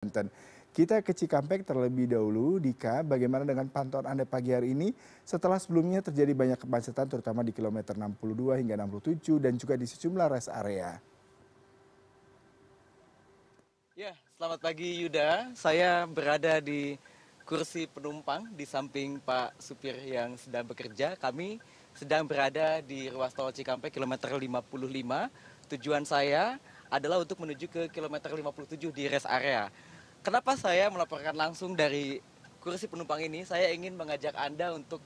Banten. Kita ke Cikampek terlebih dahulu. Dika, bagaimana dengan pantauan Anda pagi hari ini setelah sebelumnya terjadi banyak kemacetan terutama di kilometer 62 hingga 67 dan juga di sejumlah rest area? Ya, selamat pagi Yuda. Saya berada di kursi penumpang di samping Pak Supir yang sedang bekerja. Kami sedang berada di ruas tol Cikampek kilometer 55. Tujuan saya adalah untuk menuju ke kilometer 57 di rest area kenapa saya melaporkan langsung dari kursi penumpang ini? Saya ingin mengajak Anda untuk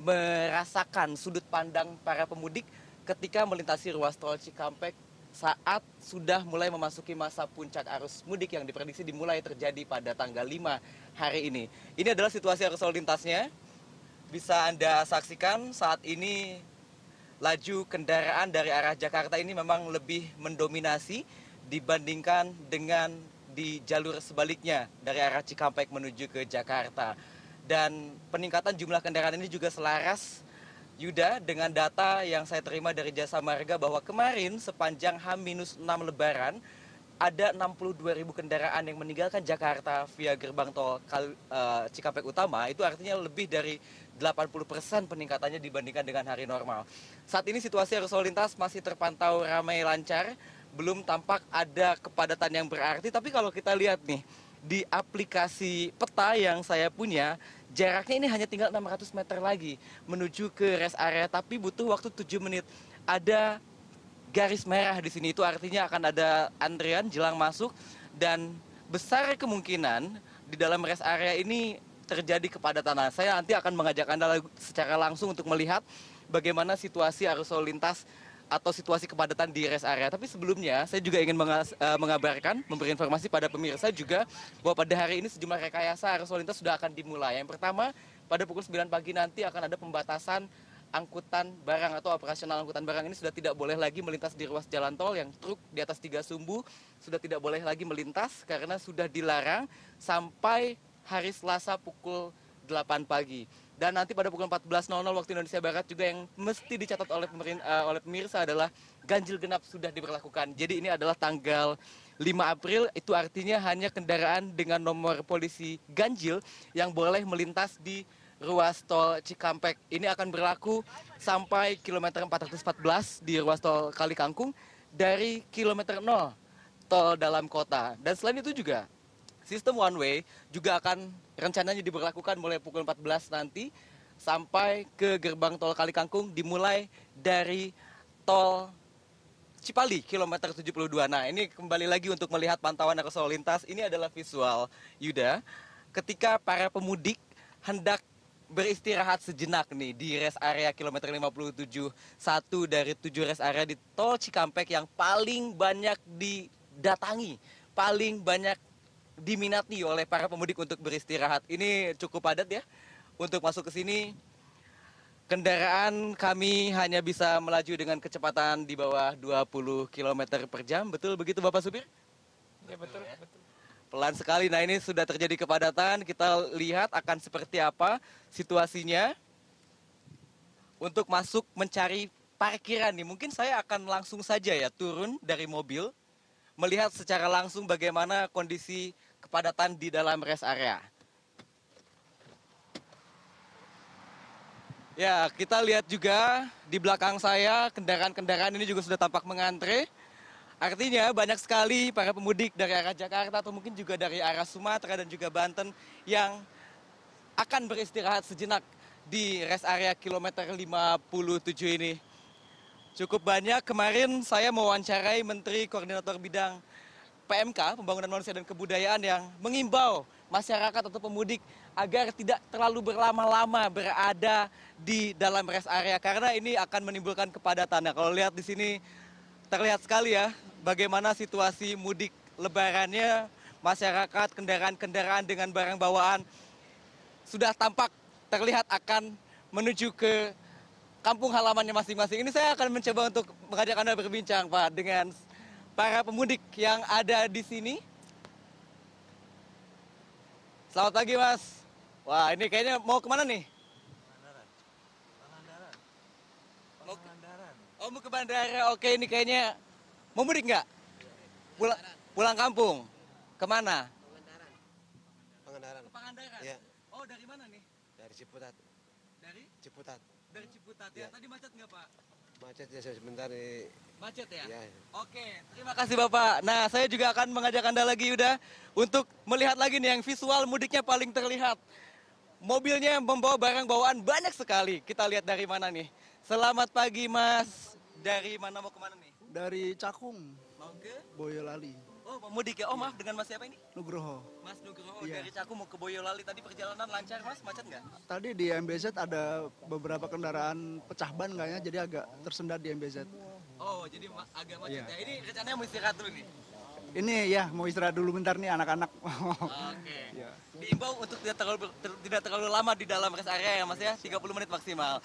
merasakan sudut pandang para pemudik ketika melintasi ruas tol Cikampek saat sudah mulai memasuki masa puncak arus mudik yang diprediksi dimulai terjadi pada tanggal 5 hari ini. Ini adalah situasi arus lalu lintasnya. Bisa Anda saksikan saat ini laju kendaraan dari arah Jakarta ini memang lebih mendominasi dibandingkan dengan di jalur sebaliknya dari arah Cikampek menuju ke Jakarta. Dan peningkatan jumlah kendaraan ini juga selaras Yuda dengan data yang saya terima dari Jasa Marga bahwa kemarin sepanjang H-6 Lebaran ada 62 ribu kendaraan yang meninggalkan Jakarta via gerbang tol Kal, uh, Cikampek Utama, itu artinya lebih dari 80 persen peningkatannya dibandingkan dengan hari normal. Saat ini situasi arus lalu lintas masih terpantau ramai lancar, belum tampak ada kepadatan yang berarti. Tapi kalau kita lihat nih, di aplikasi peta yang saya punya, jaraknya ini hanya tinggal 600 meter lagi menuju ke rest area, tapi butuh waktu 7 menit. Ada garis merah di sini, itu artinya akan ada antrian jelang masuk, dan besar kemungkinan di dalam rest area ini terjadi kepadatan. Nah, saya nanti akan mengajak Anda secara langsung untuk melihat bagaimana situasi arus lalu lintas atau situasi kepadatan di rest area. Tapi sebelumnya saya juga ingin eh, mengabarkan, memberi informasi pada pemirsa juga bahwa pada hari ini sejumlah rekayasa arus lalu lintas sudah akan dimulai. Yang pertama, pada pukul 9 pagi nanti akan ada pembatasan angkutan barang atau operasional angkutan barang ini sudah tidak boleh lagi melintas di ruas jalan tol yang truk di atas tiga sumbu sudah tidak boleh lagi melintas karena sudah dilarang sampai hari Selasa pukul 8 pagi dan nanti pada pukul 14.00 waktu Indonesia Barat juga yang mesti dicatat oleh eh, oleh pemirsa adalah ganjil genap sudah diberlakukan. Jadi ini adalah tanggal 5 April itu artinya hanya kendaraan dengan nomor polisi ganjil yang boleh melintas di ruas tol Cikampek. Ini akan berlaku sampai kilometer 414 di ruas tol Kali Kangkung dari kilometer 0 tol dalam kota. Dan selain itu juga sistem one way juga akan rencananya diberlakukan mulai pukul 14 nanti sampai ke gerbang tol Kalikangkung dimulai dari tol Cipali kilometer 72. Nah, ini kembali lagi untuk melihat pantauan arus lalu lintas. Ini adalah visual Yuda ketika para pemudik hendak beristirahat sejenak nih di rest area kilometer 57 satu dari tujuh rest area di tol Cikampek yang paling banyak didatangi, paling banyak diminati oleh para pemudik untuk beristirahat. Ini cukup padat ya. Untuk masuk ke sini kendaraan kami hanya bisa melaju dengan kecepatan di bawah 20 km per jam. Betul begitu Bapak Supir? Ya betul, ya. betul. Pelan sekali. Nah ini sudah terjadi kepadatan. Kita lihat akan seperti apa situasinya. Untuk masuk mencari parkiran nih. Mungkin saya akan langsung saja ya turun dari mobil melihat secara langsung bagaimana kondisi kepadatan di dalam rest area. Ya, kita lihat juga di belakang saya kendaraan-kendaraan ini juga sudah tampak mengantre. Artinya banyak sekali para pemudik dari arah Jakarta atau mungkin juga dari arah Sumatera dan juga Banten yang akan beristirahat sejenak di rest area kilometer 57 ini cukup banyak. Kemarin saya mewawancarai Menteri Koordinator Bidang PMK, Pembangunan Manusia dan Kebudayaan yang mengimbau masyarakat atau pemudik agar tidak terlalu berlama-lama berada di dalam rest area karena ini akan menimbulkan kepadatan. Nah, kalau lihat di sini terlihat sekali ya bagaimana situasi mudik lebarannya masyarakat kendaraan-kendaraan dengan barang bawaan sudah tampak terlihat akan menuju ke kampung halamannya masing masing. Ini saya akan mencoba untuk mengajak Anda berbincang Pak dengan para pemudik yang ada di sini. Selamat pagi Mas. Wah ini kayaknya mau kemana nih? Bandaran. Mau Oh mau ke bandara. Oke ini kayaknya mau mudik nggak? Iya. Pulang, pulang kampung. Kemana? Pangandaran. Pangandaran. Pangandaran. Ya. Oh dari mana nih? Dari Ciputat. Dari? Ciputat dari Ciputat ya. ya. Tadi macet nggak Pak? Macet ya saya sebentar nih. Eh. Macet ya? ya? Oke, terima kasih Bapak. Nah, saya juga akan mengajak Anda lagi Yuda untuk melihat lagi nih yang visual mudiknya paling terlihat. Mobilnya membawa barang bawaan banyak sekali. Kita lihat dari mana nih. Selamat pagi Mas. Dari mana mau kemana nih? Dari Cakung. Mau ke? Boyolali. Oh, pemudik ya. Oh, maaf dengan Mas siapa ini? Nugroho. Mas Nugroho yeah. dari Cakung mau ke Boyolali tadi perjalanan lancar, Mas? Macet nggak? Tadi di MBZ ada beberapa kendaraan pecah ban kayaknya, jadi agak tersendat di MBZ. Oh, jadi agak macet yeah. ya. Ini rencananya mau istirahat dulu nih. Ini ya mau istirahat dulu bentar nih anak-anak. Oke. Okay. Ya. Diimbau untuk tidak terlalu ter, tidak terlalu lama di dalam rest area ya, Mas ya. 30 menit maksimal.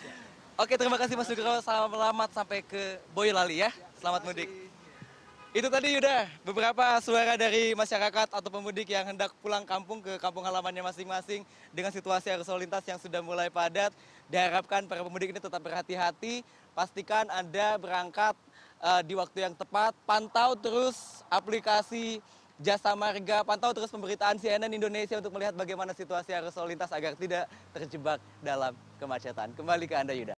Oke, terima kasih Mas Nugroho. Selamat sampai ke Boyolali ya. Selamat mudik. Itu tadi Yuda, beberapa suara dari masyarakat atau pemudik yang hendak pulang kampung ke kampung halamannya masing-masing dengan situasi arus lalu lintas yang sudah mulai padat. Diharapkan para pemudik ini tetap berhati-hati, pastikan Anda berangkat uh, di waktu yang tepat, pantau terus aplikasi Jasa Marga, pantau terus pemberitaan CNN Indonesia untuk melihat bagaimana situasi arus lalu lintas agar tidak terjebak dalam kemacetan. Kembali ke Anda Yuda.